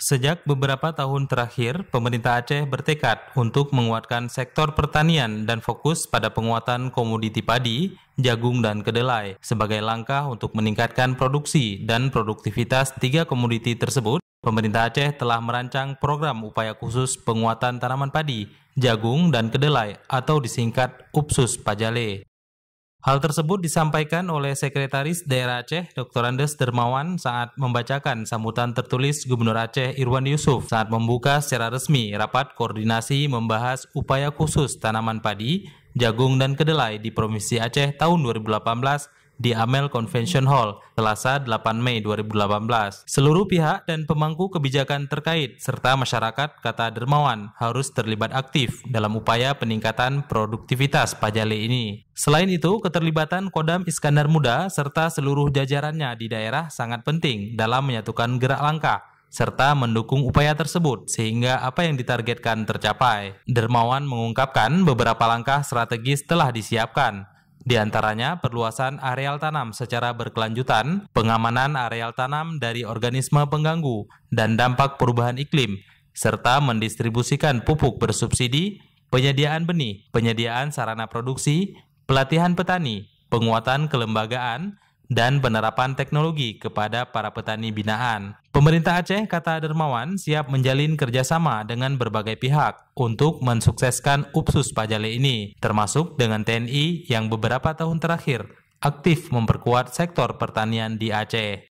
Sejak beberapa tahun terakhir, pemerintah Aceh bertekad untuk menguatkan sektor pertanian dan fokus pada penguatan komoditi padi, jagung, dan kedelai sebagai langkah untuk meningkatkan produksi dan produktivitas tiga komoditi tersebut. Pemerintah Aceh telah merancang program upaya khusus penguatan tanaman padi, jagung, dan kedelai atau disingkat UPSUS Pajale. Hal tersebut disampaikan oleh Sekretaris Daerah Aceh Dr. Andes Dermawan saat membacakan sambutan tertulis Gubernur Aceh Irwan Yusuf saat membuka secara resmi rapat koordinasi membahas upaya khusus tanaman padi, jagung, dan kedelai di Provinsi Aceh tahun 2018 di Amel Convention Hall, Selasa 8 Mei 2018. Seluruh pihak dan pemangku kebijakan terkait serta masyarakat, kata Dermawan, harus terlibat aktif dalam upaya peningkatan produktivitas Pajale ini. Selain itu, keterlibatan Kodam Iskandar Muda serta seluruh jajarannya di daerah sangat penting dalam menyatukan gerak langkah serta mendukung upaya tersebut sehingga apa yang ditargetkan tercapai. Dermawan mengungkapkan beberapa langkah strategis telah disiapkan, di antaranya perluasan areal tanam secara berkelanjutan, pengamanan areal tanam dari organisme pengganggu dan dampak perubahan iklim, serta mendistribusikan pupuk bersubsidi, penyediaan benih, penyediaan sarana produksi, pelatihan petani, penguatan kelembagaan, dan penerapan teknologi kepada para petani binaan. Pemerintah Aceh, kata Dermawan, siap menjalin kerjasama dengan berbagai pihak untuk mensukseskan Upsus Pajale ini, termasuk dengan TNI yang beberapa tahun terakhir aktif memperkuat sektor pertanian di Aceh.